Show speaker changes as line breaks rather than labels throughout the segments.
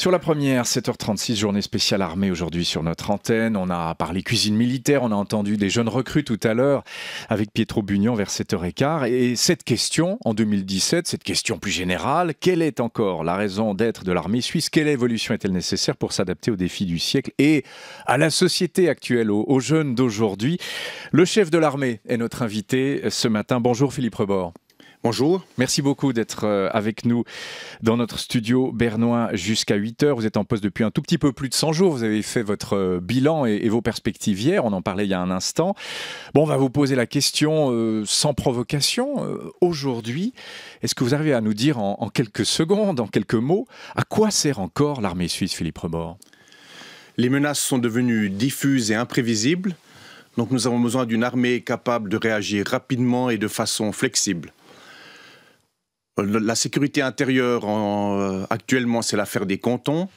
Sur la première, 7h36, journée spéciale armée aujourd'hui sur notre antenne. On a parlé cuisine militaire, on a entendu des jeunes recrues tout à l'heure avec Pietro Bugnon vers 7h15. Et cette question, en 2017, cette question plus générale, quelle est encore la raison d'être de l'armée suisse Quelle évolution est-elle nécessaire pour s'adapter aux défis du siècle et à la société actuelle, aux jeunes d'aujourd'hui Le chef de l'armée est notre invité ce matin. Bonjour Philippe Rebord. Bonjour. Merci beaucoup d'être euh, avec nous dans notre studio bernois jusqu'à 8 heures. Vous êtes en poste depuis un tout petit peu plus de 100 jours. Vous avez fait votre euh, bilan et, vos perspectives hier. On en parlait il y a un instant. Bon, on va vous poser la question euh, sans provocation. Aujourd'hui, est-ce que vous arrivez à nous dire en, en, quelques secondes, en quelques mots,
à quoi sert encore l'armée suisse, Philippe Rebord Les menaces sont devenues diffuses et imprévisibles. Donc nous avons besoin d'une armée capable de réagir rapidement et de façon flexible. Euh, la sécurité intérieure, euh, actuellement, c'est l'affaire des cantons.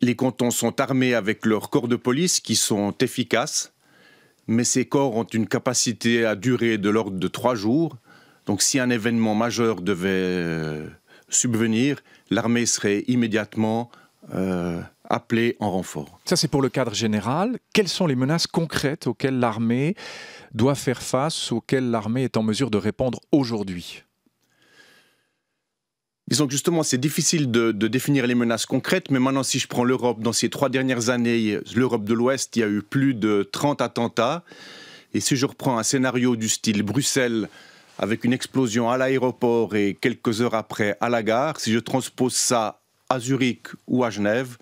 Les cantons sont armés avec leurs corps de police qui sont efficaces, mais ces corps ont une capacité à durer de l'ordre de trois jours. Donc si un événement majeur devait euh, subvenir, l'armée serait immédiatement appelée en renfort. Ça c'est pour le cadre
général. Quelles sont les menaces concrètes auxquelles l'armée doit faire face, auxquelles l'armée est en mesure de répondre aujourd'hui
Disons que justement, c'est difficile de, définir les menaces concrètes, mais maintenant, si je prends l'Europe, dans ces trois dernières années, l'Europe de l'Ouest, il y a eu plus de 30 attentats. Et si je reprends un scénario du style Bruxelles, avec une explosion à l'aéroport et quelques heures après à la gare, si je transpose ça à Zurich ou à Genève,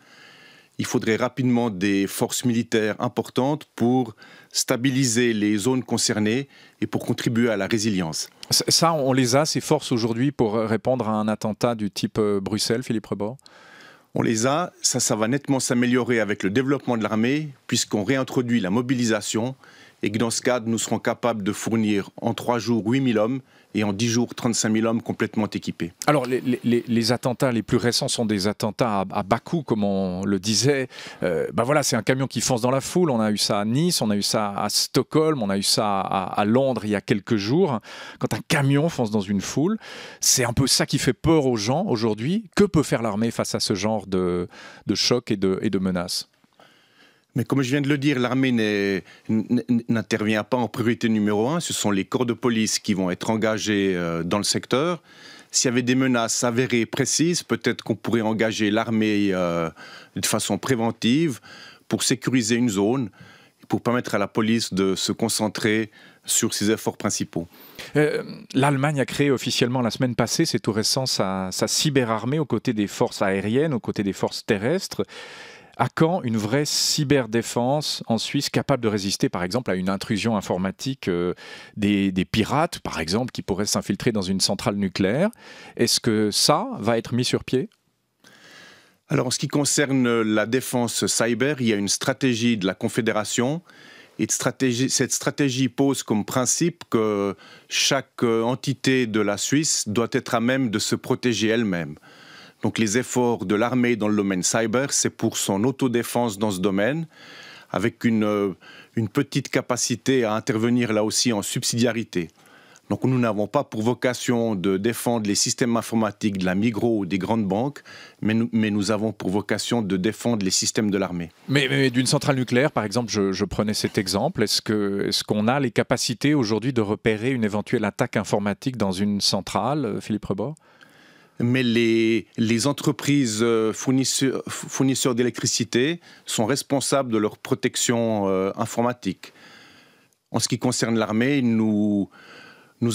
il faudrait rapidement des forces militaires importantes pour stabiliser les zones concernées et pour contribuer à la résilience.
Ça, on les a, ces forces aujourd'hui, pour répondre à un attentat du type euh,
Bruxelles, Philippe Rebord on les a, ça, ça va nettement s'améliorer avec le développement de l'armée, puisqu'on réintroduit la mobilisation et que dans ce cadre, nous serons capables de fournir en trois jours 8 000 hommes et en 10 jours 35 000 hommes complètement équipés. Alors les, attentats
les plus récents sont des attentats à, bas Bakou, comme on le disait. Euh, bah voilà, c'est un camion qui fonce dans la foule. On a eu ça à Nice, on a eu ça à Stockholm, on a eu ça à, Londres il y a quelques jours. Quand un camion fonce dans une foule, c'est un peu ça qui fait peur aux gens aujourd'hui. Que peut faire l'armée face à ce genre de, de choc et de, et de menaces
mais comme je viens de le dire, l'armée n'intervient pas en priorité numéro un. Ce sont les corps de police qui vont être engagés euh, dans le secteur. S'il y avait des menaces avérées précises, peut-être qu'on pourrait engager l'armée euh, de façon préventive pour sécuriser une zone, pour permettre à la police de se concentrer sur ses efforts principaux.
Euh, L'Allemagne a créé officiellement la semaine passée, c'est tout récent, sa, sa cyberarmée aux côtés des forces aériennes, aux côtés des forces terrestres. À quand une vraie cyberdéfense en Suisse capable de résister, par exemple, à une intrusion informatique euh, des, pirates, par exemple, qui pourraient s'infiltrer dans une centrale nucléaire Est-ce que ça va être mis sur
pied Alors, en ce qui concerne la défense cyber, il y a une stratégie de la Confédération. Et cette stratégie pose comme principe que chaque euh, entité de la Suisse doit être à même de se protéger elle-même. Donc les efforts de l'armée dans le domaine cyber, c'est pour son autodéfense dans ce domaine, avec euh, une, petite capacité à intervenir là aussi en subsidiarité. Donc nous n'avons pas pour vocation de défendre les systèmes informatiques de la Migros ou des grandes banques, mais nous, avons pour vocation de défendre les systèmes de l'armée.
Mais, d'une centrale nucléaire, par exemple, je, prenais cet exemple, est-ce qu'on a les capacités aujourd'hui de repérer une éventuelle attaque informatique dans une centrale, euh, Philippe Rebord
mais les, entreprises euh, fournisseurs, d'électricité sont responsables de leur protection euh, informatique. En ce qui concerne l'armée, nous,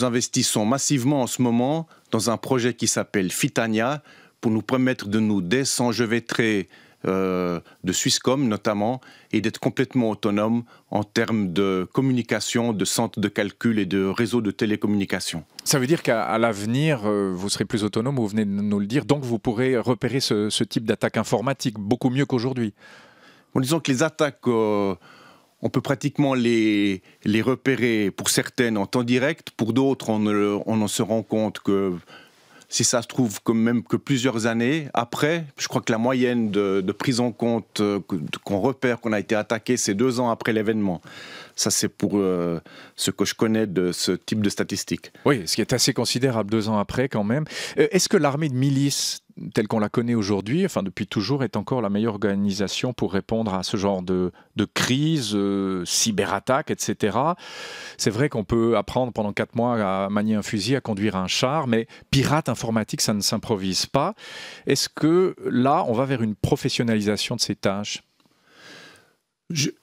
investissons massivement en ce moment dans un projet qui s'appelle Fitania pour nous permettre de nous désenchevêtrer euh, de Swisscom notamment, et d'être complètement autonome en termes de communication, de centre de calcul et de réseaux de télécommunications. Ça veut dire qu'à l'avenir, euh, vous serez plus autonome, vous venez de nous le dire, donc vous pourrez repérer ce, type d'attaque informatique beaucoup mieux qu'aujourd'hui. En disant que les attaques... Euh, on peut pratiquement les, les repérer pour certaines en temps direct, pour d'autres on, on en se rend compte que si ça se trouve, que même que plusieurs années après, je crois que la moyenne de, prise en compte euh, qu'on repère qu'on a été attaqué, c'est deux ans après l'événement. Ça, c'est pour euh, ce que je connais de ce type de statistiques. Oui, ce qui est assez considérable deux
ans après quand même. Euh, est-ce que l'armée de milice telle qu'on la connaît aujourd'hui, enfin depuis toujours, est encore la meilleure organisation pour répondre à ce genre de, crise, euh, cyberattaque, etc. C'est vrai qu'on peut apprendre pendant quatre mois à manier un fusil, à conduire un char, mais pirate informatique, ça ne s'improvise pas.
Est-ce que là, on va vers une professionnalisation de ces tâches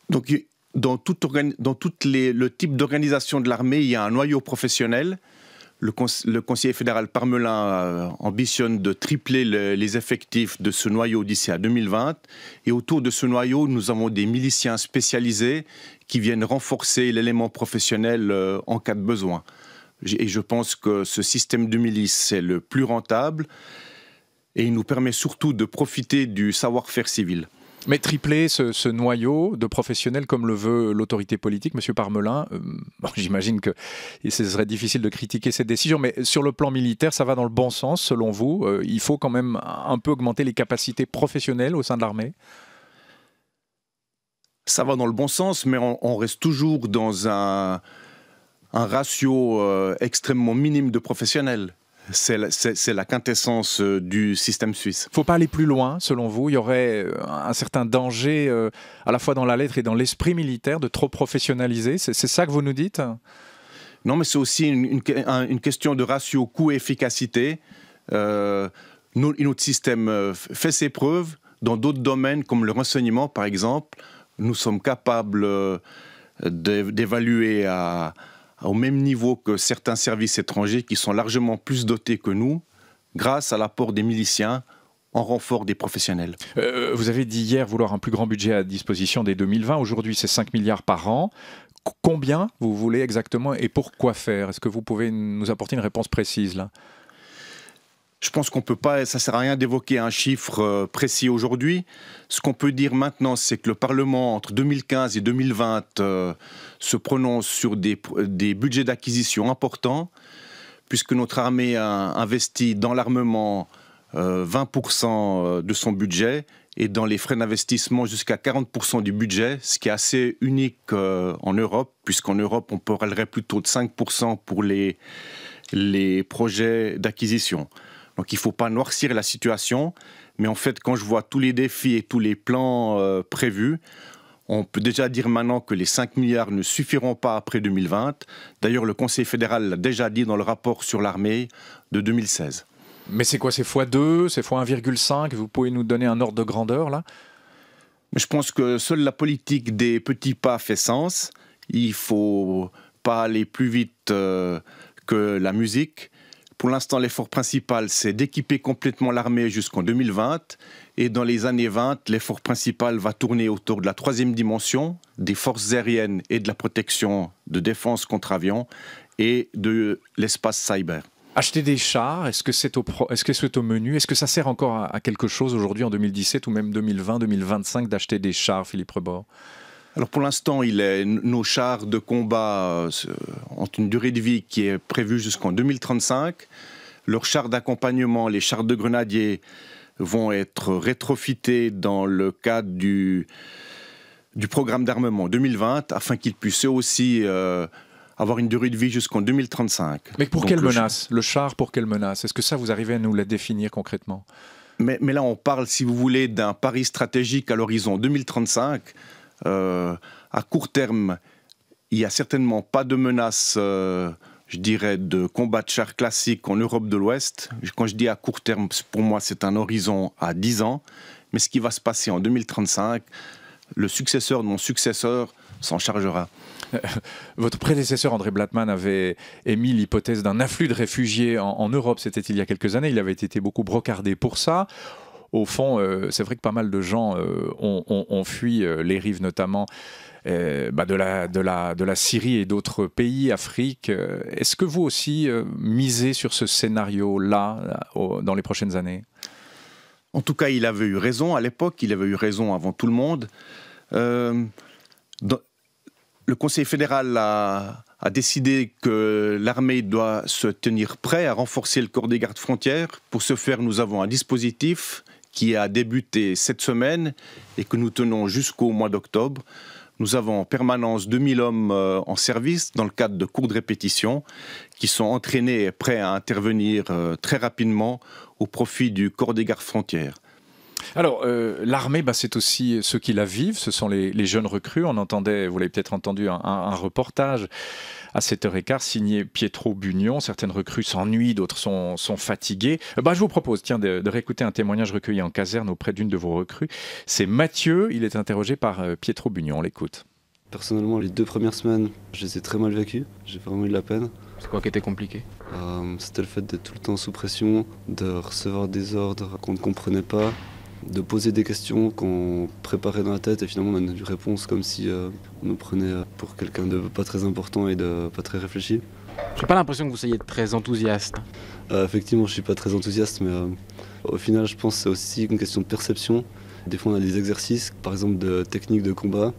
Donc, dans, tout dans toutes les, le type d'organisation de l'armée, il y a un noyau professionnel le, conseiller fédéral Parmelin euh, ambitionne de tripler les effectifs de ce noyau d'ici à 2020. Et autour de ce noyau, nous avons des miliciens spécialisés qui viennent renforcer l'élément professionnel euh, en cas de besoin. Et je pense que ce système de milice est le plus rentable et il nous permet surtout de profiter du savoir-faire civil.
Mais tripler ce, noyau de professionnels comme le veut l'autorité politique, M. Parmelin, euh, j'imagine que ce serait difficile de critiquer cette décision, mais sur le plan militaire, ça va dans le bon sens, selon vous. Euh, il faut quand même un peu augmenter les capacités professionnelles au sein de l'armée
Ça va dans le bon sens, mais on, reste toujours dans un, ratio euh, extrêmement minime de professionnels c'est la, quintessence euh, du système suisse. Il ne faut pas aller plus loin, selon vous. Il y aurait euh, un certain danger, euh, à la fois dans la lettre et dans l'esprit militaire, de trop professionnaliser. C'est ça que vous nous dites Non, mais c'est aussi une, question de ratio coût-efficacité. notre système fait ses preuves dans d'autres domaines, comme le renseignement, par exemple. Nous sommes capables d'évaluer à au même niveau que certains services étrangers qui sont largement plus dotés que nous, grâce à l'apport des miliciens en renfort des professionnels.
Euh, vous avez dit hier vouloir un plus grand budget à disposition dès 2020. Aujourd'hui, c'est 5 milliards par an. Combien vous voulez exactement et pour quoi faire Est-ce
que vous pouvez nous apporter une réponse précise là je pense qu'on peut pas, ça sert à rien d'évoquer un chiffre euh, précis aujourd'hui. Ce qu'on peut dire maintenant, c'est que le Parlement, entre 2015 et 2020, euh, se prononce sur des, budgets d'acquisition importants, puisque notre armée a investi dans l'armement 20% euh, de son budget et dans les frais d'investissement jusqu'à 40% du budget, ce qui est assez unique en Europe, puisqu'en Europe, on parlerait plutôt de 5% pour les projets d'acquisition. Donc il ne faut pas noircir la situation, mais en fait quand je vois tous les défis et tous les plans euh, prévus, on peut déjà dire maintenant que les 5 milliards ne suffiront pas après 2020. D'ailleurs, le Conseil fédéral l'a déjà dit dans le rapport sur l'armée de 2016. Mais c'est quoi ces x2 C'est x1,5 Vous pouvez nous donner un ordre de grandeur là Je pense que seule la politique des petits pas fait sens. Il ne faut pas aller plus vite euh, que la musique. Pour l'instant, l'effort principal, c'est d'équiper complètement l'armée jusqu'en 2020. Et dans les années 20, l'effort principal va tourner autour de la troisième dimension, des forces aériennes et de la protection de défense contre avions et de l'espace cyber.
Acheter des chars, est-ce que c'est au, est-ce que c'est au menu Est-ce que ça sert encore à quelque chose aujourd'hui en 2017 ou même 2020, 2025 d'acheter des chars, Philippe Rebord
alors pour l'instant, nos chars de combat euh, ont une durée de vie qui est prévue jusqu'en 2035. Leurs chars d'accompagnement, les chars de grenadiers, vont être rétrofités dans le cadre du, programme d'armement 2020 afin qu'ils puissent eux aussi euh, avoir une durée de vie jusqu'en 2035. Mais pour quelle menace
Le char, pour quelle menace Est-ce que ça, vous arrivez à nous la définir concrètement
mais, mais là, on parle, si vous voulez, d'un pari stratégique à l'horizon 2035 euh, à court terme, il n'y a certainement pas de menace, euh, je dirais, de combat de chars classique en Europe de l'Ouest. Quand je dis à court terme, pour moi, c'est un horizon à 10 ans. Mais ce qui va se passer en 2035, le successeur de mon successeur s'en chargera. Euh, votre prédécesseur André Blattmann, avait
émis l'hypothèse d'un afflux de réfugiés en Europe, c'était il y a quelques années, il avait été beaucoup brocardé pour ça au fond, euh, c'est vrai que pas mal de gens euh, ont, fui euh, les rives notamment bah, de, la, Syrie et d'autres pays, Afrique. Est-ce que vous aussi misez sur ce scénario-là dans les prochaines années
En tout cas, il avait eu raison à l'époque, il avait eu raison avant tout le monde. le Conseil fédéral a, a décidé que l'armée doit se tenir prêt à renforcer le corps des gardes frontières. Pour ce faire, nous avons un dispositif qui a débuté cette semaine et que nous tenons jusqu'au mois d'octobre. Nous avons en permanence 2000 hommes euh, en service dans le cadre de cours de répétition qui sont entraînés et prêts à intervenir euh, très rapidement au profit du corps des gardes frontières. Alors, euh, l'armée, bah, c'est aussi ceux qui la vivent, ce sont les, jeunes
recrues. On entendait, vous l'avez peut-être entendu, un, reportage à 7h15 signé Pietro Bugnon. Certaines recrues s'ennuient, d'autres sont, fatiguées. Euh, bah, je vous propose tiens, de, réécouter un témoignage recueilli en caserne auprès d'une de vos recrues. C'est Mathieu, il est interrogé par euh, Pietro Bugnon, on
l'écoute. Personnellement, les deux premières semaines, je les ai très mal vécues, j'ai vraiment eu de la peine. C'est quoi qui était compliqué C'était le fait d'être tout le temps sous pression, de recevoir des ordres qu'on ne comprenait pas, de poser des questions qu'on préparait dans la tête et finalement on a une réponse comme si euh, on nous prenait euh, pour quelqu'un de pas très important et de pas très réfléchi. n'ai pas l'impression que vous soyez très enthousiaste. Euh, effectivement, je suis pas très enthousiaste, mais au final, je pense que c'est aussi une question de perception. Des fois, on a des exercices, par exemple de techniques de combat.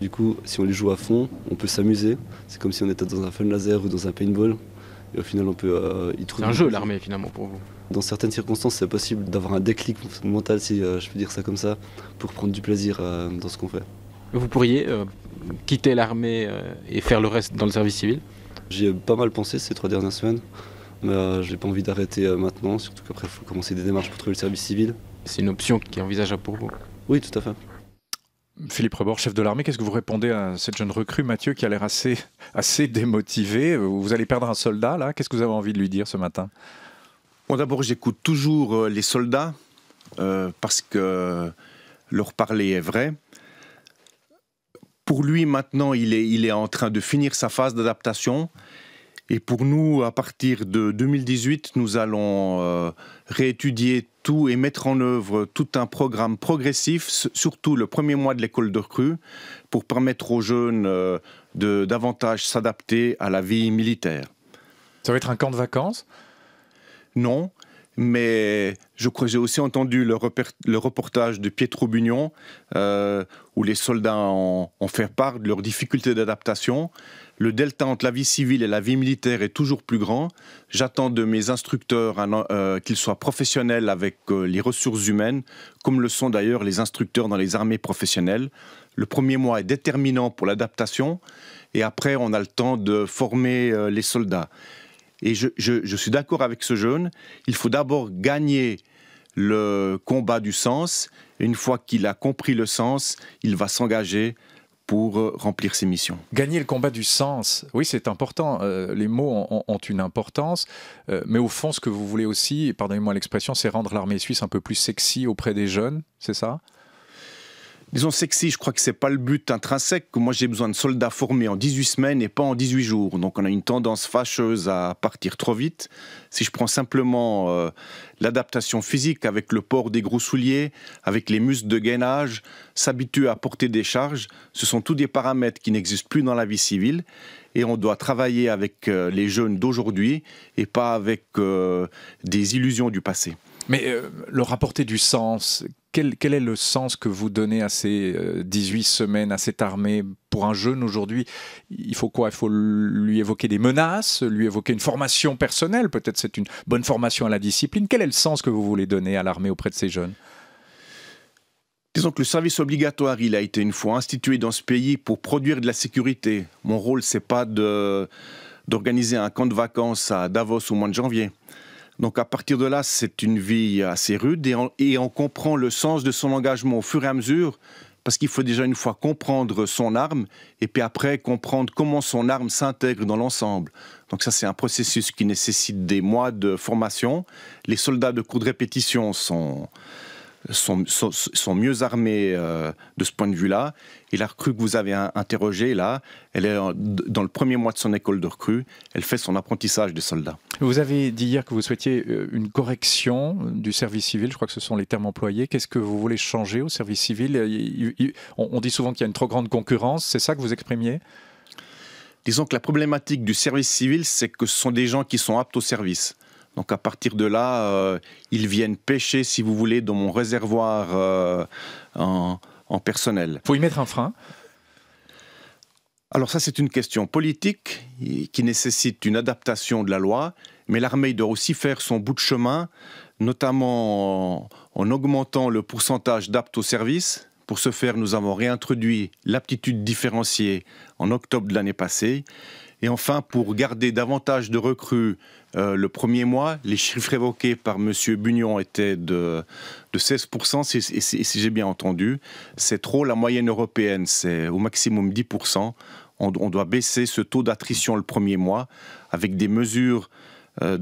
Du coup, si on les joue à fond, on peut s'amuser. C'est comme si on était dans un fun laser ou dans un paintball. Et au final, on peut euh, y trouver. C'est un jeu, l'armée, finalement, pour vous dans certaines circonstances, c'est possible d'avoir un déclic mental, si euh, je peux dire ça comme ça, pour prendre du plaisir euh, dans ce qu'on fait. Vous pourriez
quitter l'armée et faire le reste dans le service civil J'y ai pas mal pensé ces trois dernières semaines, mais j'ai pas envie d'arrêter maintenant, surtout qu'après, il faut commencer des démarches pour trouver le service civil. C'est une option qui est envisageable pour vous Oui, tout à fait. Philippe Rebord, chef de l'armée, qu'est-ce que vous répondez à cette jeune recrue, Mathieu, qui a l'air assez, assez démotivé Vous allez perdre un soldat,
là Qu'est-ce que vous avez envie de lui dire ce matin bon, D'abord, j'écoute toujours euh, les soldats, euh, parce que leur parler est vrai. Pour lui, maintenant, il est, il est en train de finir sa phase d'adaptation. Et pour nous, à partir de 2018, nous allons euh, réétudier tout et mettre en œuvre tout un programme progressif, surtout le premier mois de l'école de recrue, pour permettre aux jeunes euh, de davantage s'adapter à la vie militaire. Ça va être un camp de vacances Non, mais je crois j'ai aussi entendu le, reportage de Pietro Bugnon, euh, où les soldats ont, fait part de leurs difficultés d'adaptation. Le delta entre la vie civile et la vie militaire est toujours plus grand. J'attends de mes instructeurs euh, qu'ils soient professionnels avec euh, les ressources humaines, comme le sont d'ailleurs les instructeurs dans les armées professionnelles. Le premier mois est déterminant pour l'adaptation, et après on a le temps de former les soldats. Et je, suis d'accord avec ce jeune, il faut d'abord gagner le combat du sens. Et une fois qu'il a compris le sens, il va s'engager pour euh, remplir ses missions. Gagner le combat du sens, oui c'est important, euh, les mots ont,
une importance, euh, mais au fond ce que vous voulez aussi, pardonnez-moi l'expression, c'est rendre l'armée suisse un peu plus
sexy auprès des jeunes, c'est ça disons, sexy. Je crois que c'est pas le but intrinsèque. Moi, j'ai besoin de soldats formés en 18 semaines et pas en 18 jours. Donc, on a une tendance fâcheuse à partir trop vite. Si je prends simplement euh, l'adaptation physique avec le port des gros souliers, avec les muscles de gainage, s'habituer à porter des charges, ce sont tous des paramètres qui n'existent plus dans la vie civile. Et on doit travailler avec euh, les jeunes d'aujourd'hui et pas avec euh, des illusions du passé.
Mais euh, le leur apporter du sens, quel, est le sens que vous donnez à ces 18 euh, semaines, à cette armée Pour un jeune aujourd'hui, il faut quoi Il faut lui évoquer des menaces, lui évoquer une formation personnelle, peut-être c'est une bonne formation à la discipline. Quel est le sens que vous voulez donner à l'armée auprès de
ces jeunes Disons que le service obligatoire, il a été une fois institué dans ce pays pour produire de la sécurité. Mon rôle, n'est pas d'organiser un camp de vacances à Davos au mois de janvier. Donc à partir de là, c'est une vie assez rude et on, comprend le sens de son engagement au fur et à mesure, parce qu'il faut déjà une fois comprendre son arme et puis après comprendre comment son arme s'intègre dans l'ensemble. Donc ça, c'est un processus qui nécessite des mois de formation. Les soldats de cours de répétition sont sont, mieux armés euh, de ce point de vue-là. Et la recrue que vous avez interrogée, là, elle est dans le premier mois de son école de recrue, elle fait son apprentissage des soldats.
Vous avez dit hier que vous souhaitiez euh, une correction du service civil, je crois que ce sont les termes employés. Qu'est-ce que vous voulez changer au service civil On dit souvent qu'il y a une trop grande concurrence,
c'est ça que vous exprimiez Disons que la problématique du service civil, c'est que ce sont des gens qui sont aptes au service. Donc à partir de là, euh, ils viennent pêcher, si vous voulez, dans mon réservoir euh, en, en, personnel. Faut y mettre un frein Alors ça, c'est une question politique qui nécessite une adaptation de la loi, mais l'armée doit aussi faire son bout de chemin, notamment en, en augmentant le pourcentage d'aptes au service. Pour ce faire, nous avons réintroduit l'aptitude différenciée en octobre de l'année passée. Et enfin, pour garder davantage de recrues euh, le premier mois, les chiffres évoqués par M. Bunion étaient de, 16%, si j'ai bien entendu. C'est trop, la moyenne européenne, c'est au maximum 10%. On, doit baisser ce taux d'attrition le premier mois avec des mesures euh,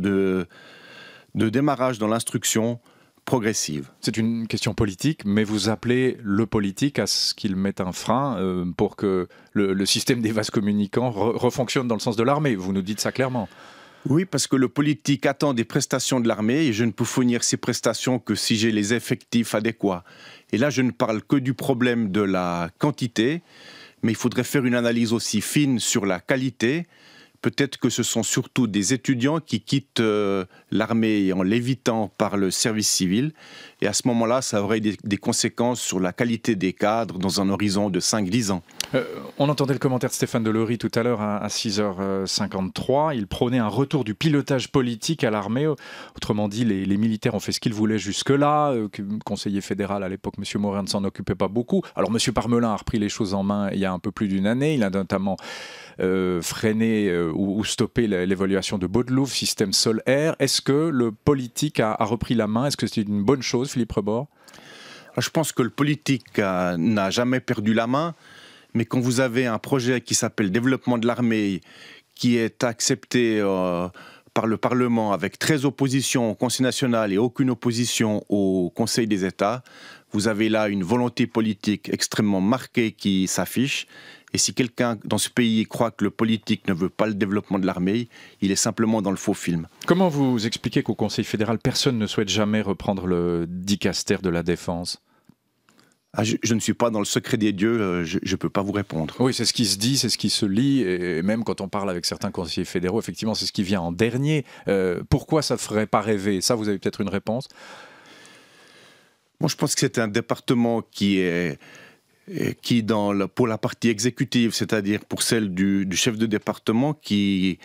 de démarrage dans l'instruction, progressive.
C'est une question politique, mais vous appelez le politique à ce qu'il mette un frein euh, pour que le, système des vases communicants refonctionne dans le sens de l'armée. Vous nous dites ça clairement.
Oui, parce que le politique attend des prestations de l'armée et je ne peux fournir ces prestations que si j'ai les effectifs adéquats. Et là, je ne parle que du problème de la quantité, mais il faudrait faire une analyse aussi fine sur la qualité Peut-être que ce sont surtout des étudiants qui quittent euh, l'armée en l'évitant par le service civil. Et à ce moment-là, ça aurait des, des conséquences sur la qualité des cadres dans un horizon de 5-10 ans.
Euh, on entendait le commentaire de Stéphane Delory tout à l'heure à, 6h53. Il prônait un retour du pilotage politique à l'armée. Autrement dit, les, militaires ont fait ce qu'ils voulaient jusque-là. Le euh, conseiller fédéral à l'époque, M. Morin ne s'en occupait pas beaucoup. Alors M. Parmelin a repris les choses en main il y a un peu plus d'une année. Il a notamment euh, freiné ou, stoppé l'évaluation de Baudelouf, système sol-air. Est-ce que le politique a, a repris la main Est-ce que c'est une bonne chose, Philippe
Rebord ah, je pense que le politique n'a jamais perdu la main. Mais quand vous avez un projet qui s'appelle Développement de l'armée, qui est accepté euh, par le Parlement avec très oppositions au Conseil national et aucune opposition au Conseil des États, vous avez là une volonté politique extrêmement marquée qui s'affiche. Et si quelqu'un dans ce pays croit que le politique ne veut pas le développement de l'armée, il est simplement dans le faux film.
Comment vous expliquez qu'au Conseil fédéral, personne ne souhaite jamais reprendre le dicaster de la défense ah, je, ne suis pas dans le secret des dieux, euh, je ne peux pas vous répondre. Oui, c'est ce qui se dit, c'est ce qui se lit, et même quand on parle avec certains conseillers fédéraux, effectivement, c'est ce qui vient en
dernier. Euh, pourquoi ça ne ferait pas rêver Ça, vous avez peut-être une réponse Moi, je pense que c'est un département qui est qui, dans pour la partie exécutive, c'est-à-dire pour celle du, du, chef de département, qui,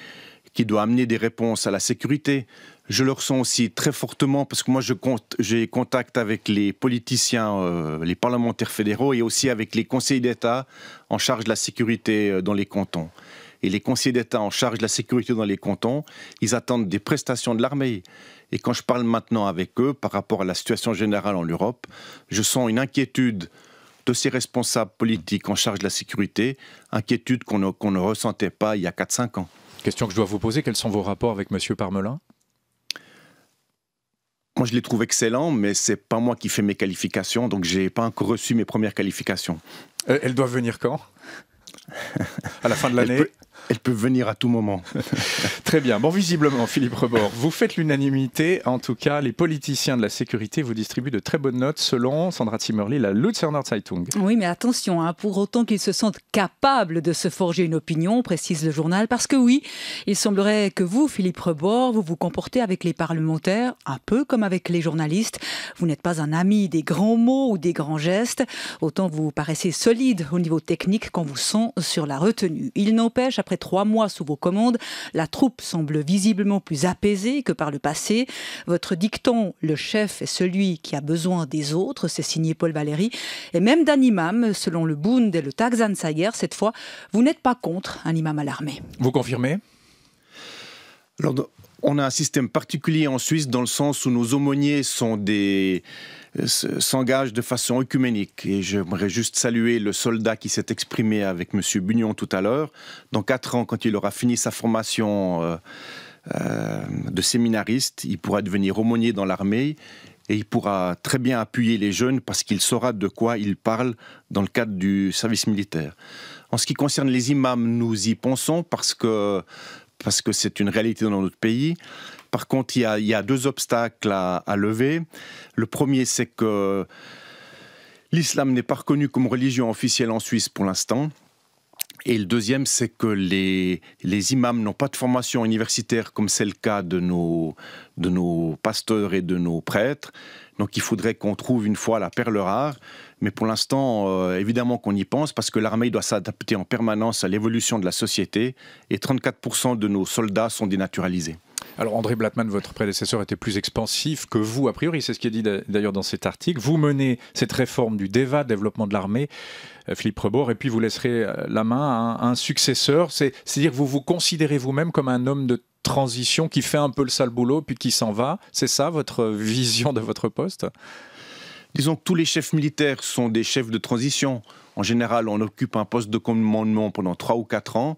qui doit amener des réponses à la sécurité, je le ressens aussi très fortement parce que moi, j'ai contact avec les politiciens, euh, les parlementaires fédéraux et aussi avec les conseillers d'État en charge de la sécurité euh, dans les cantons. Et les conseillers d'État en charge de la sécurité dans les cantons, ils attendent des prestations de l'armée. Et quand je parle maintenant avec eux par rapport à la situation générale en Europe, je sens une inquiétude de ces responsables politiques en charge de la sécurité, inquiétude qu'on ne, ne ressentait pas il y a 4-5 ans. Question que je dois vous poser, quels sont vos rapports avec M. Parmelin moi, je les trouve excellents, mais c'est pas moi qui fais mes qualifications, donc n'ai pas encore reçu mes premières qualifications. Euh, elles doivent venir quand À la fin de l'année elle peut venir à tout moment. Très bien. Bon,
visiblement, Philippe Rebord, vous faites l'unanimité. En tout cas, les politiciens de la sécurité vous distribuent de très bonnes notes selon Sandra Timmerly, la Luzerner Zeitung.
Oui, mais attention, hein, pour autant qu'ils se sentent capables de se forger une opinion, précise le journal, parce que oui, il semblerait que vous, Philippe Rebord, vous vous comportez avec les parlementaires un peu comme avec les journalistes. Vous n'êtes pas un ami des grands mots ou des grands gestes. Autant vous paraissez solide au niveau technique quand vous sont sur la retenue. Il n'empêche, après trois mois sous vos commandes, la troupe semble visiblement plus apaisée que par le passé. Votre dicton, le chef est celui qui a besoin des autres, c'est signé Paul Valéry. Et même d'un imam, selon le Bund et le taxansayer cette fois, vous n'êtes pas contre un imam à l'armée. Vous confirmez Alors, on a un système particulier en Suisse dans le sens où nos aumôniers sont des s'engage de façon œcuménique. Et j'aimerais juste saluer le soldat qui s'est exprimé avec M. Bunion tout à l'heure. Dans quatre ans, quand il aura fini sa formation euh, euh, de séminariste, il pourra devenir aumônier dans l'armée et il pourra très bien appuyer les jeunes parce qu'il saura de quoi il parle dans le cadre du service militaire. En ce qui concerne les imams, nous y pensons parce que parce que c'est une réalité dans notre pays. Par contre, il y a, deux obstacles à, lever. Le premier, c'est que l'islam n'est pas reconnu comme religion officielle en Suisse pour l'instant. Et le deuxième, c'est que les, imams n'ont pas de formation universitaire comme c'est le cas de nos, pasteurs et de nos prêtres. Donc il faudrait qu'on trouve une fois la perle rare. Mais pour l'instant, euh, évidemment qu'on y pense parce que l'armée doit s'adapter en permanence à l'évolution de la société et 34% de nos soldats sont dénaturalisés. Alors André Blattman, votre prédécesseur, était plus expansif que vous, a priori, c'est ce qui est dit d'ailleurs dans cet
article. Vous menez cette réforme du DEVA, développement de l'armée, euh, Philippe Rebord, et puis vous laisserez euh, la main à un, successeur. C'est-à-dire que vous vous considérez vous-même comme un homme de transition qui fait un peu le sale boulot, puis qui s'en va. C'est ça votre vision de votre poste
Disons que tous les chefs militaires sont des chefs de transition. En général, on occupe un poste de commandement pendant trois ou quatre ans.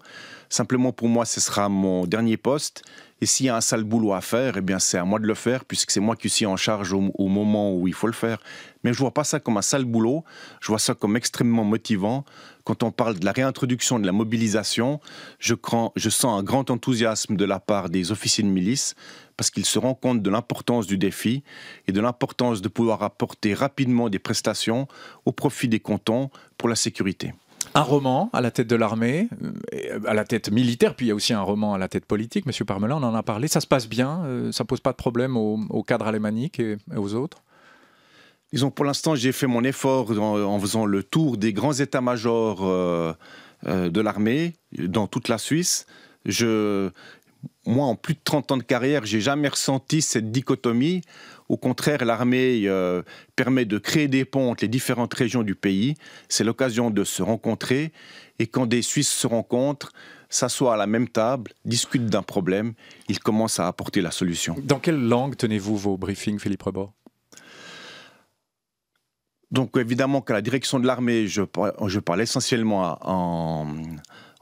Simplement, pour moi, ce sera mon dernier poste. Et s'il y a un sale boulot à faire, eh bien, c'est à moi de le faire, puisque c'est moi qui suis en charge au, moment où il faut le faire. Mais je ne vois pas ça comme un sale boulot. Je vois ça comme extrêmement motivant. Quand on parle de la réintroduction de la mobilisation, je, je sens un grand enthousiasme de la part des officiers de milice, parce qu'ils se rendent compte de l'importance du défi et de l'importance de pouvoir apporter rapidement des prestations au profit des cantons pour la sécurité
un roman à la tête de l'armée, euh, à la tête militaire, puis il y a aussi un roman à la tête politique. Monsieur Parmelin, on en a parlé. Ça se passe bien, Ça euh, ça pose pas de problème au, cadres cadre et, aux autres.
Disons, pour l'instant, j'ai fait mon effort en, faisant le tour des grands états-majors euh, de l'armée dans toute la Suisse. Je, moi, en plus de 30 ans de carrière, j'ai jamais ressenti cette dichotomie. Au contraire, l'armée euh, permet de créer des ponts entre les différentes régions du pays. C'est l'occasion de se rencontrer. Et quand des Suisses se rencontrent, s'assoient à la même table, discutent d'un problème, ils commencent à apporter la solution. Dans quelle langue tenez-vous vos briefings, Philippe Rebord donc évidemment qu'à la direction de l'armée, je, je parle essentiellement en,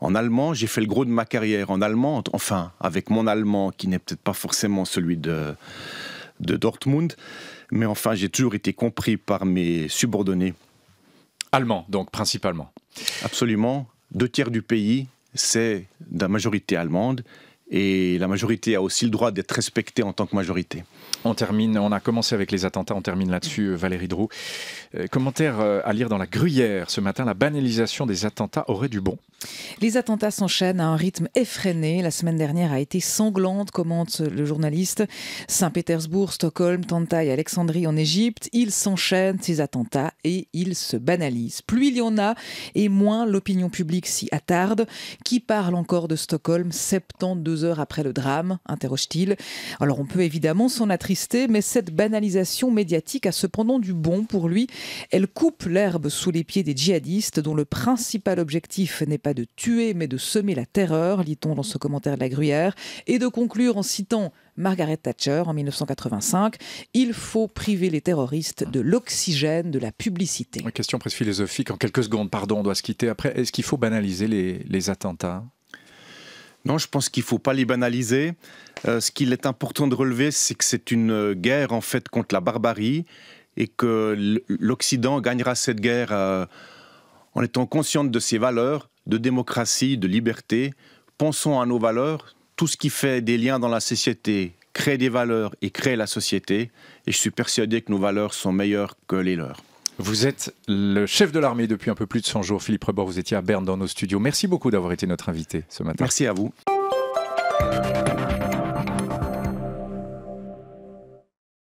en allemand, j'ai fait le gros de ma carrière. En allemand, enfin, avec mon allemand, qui n'est peut-être pas forcément celui de, Dortmund, mais enfin, j'ai toujours été compris par mes subordonnés. allemands, donc, principalement. Absolument. Deux tiers du pays, c'est de la majorité allemande, et la majorité a aussi le droit d'être respectée en tant que majorité. On termine, on a commencé avec les attentats, on termine là-dessus, euh,
Valérie Drou. Euh, commentaire euh, à lire dans la Gruyère ce matin, la banalisation des attentats aurait du bon. Les attentats s'enchaînent à un rythme effréné. La semaine dernière a été sanglante, commente le journaliste. Saint-Pétersbourg, Stockholm, Tantaï, Alexandrie en Égypte, ils s'enchaînent ces attentats et ils se banalisent. Plus il y en a et moins l'opinion publique s'y attarde. Qui parle encore de Stockholm 72 heures après le drame interroge-t-il. Alors on peut évidemment s'en attribuer mais cette banalisation médiatique a cependant du bon pour lui. Elle coupe l'herbe sous les pieds des djihadistes dont le principal objectif n'est pas de tuer, mais de semer la terreur, lit-on dans ce commentaire de la Gruyère, et de conclure en citant Margaret Thatcher en 1985. Il faut priver les terroristes de l'oxygène, de la publicité. Question presque philosophique en quelques secondes, pardon, on doit se quitter après. Est-ce qu'il faut
banaliser les attentats non, je pense qu'il ne faut pas les banaliser. Euh, ce qu'il est important de relever, c'est que c'est une euh, guerre en fait contre la barbarie et que l'Occident gagnera cette guerre euh, en étant consciente de ses valeurs, de démocratie, de liberté. Pensons à nos valeurs, tout ce qui fait des liens dans la société, crée des valeurs et crée la société. Et je suis persuadé que nos valeurs sont meilleures que les leurs. Vous êtes le chef de l'armée depuis un peu plus de 100 jours. Philippe Rebord, vous étiez à Berne dans nos
studios. Merci beaucoup d'avoir été notre invité ce matin. Merci à vous.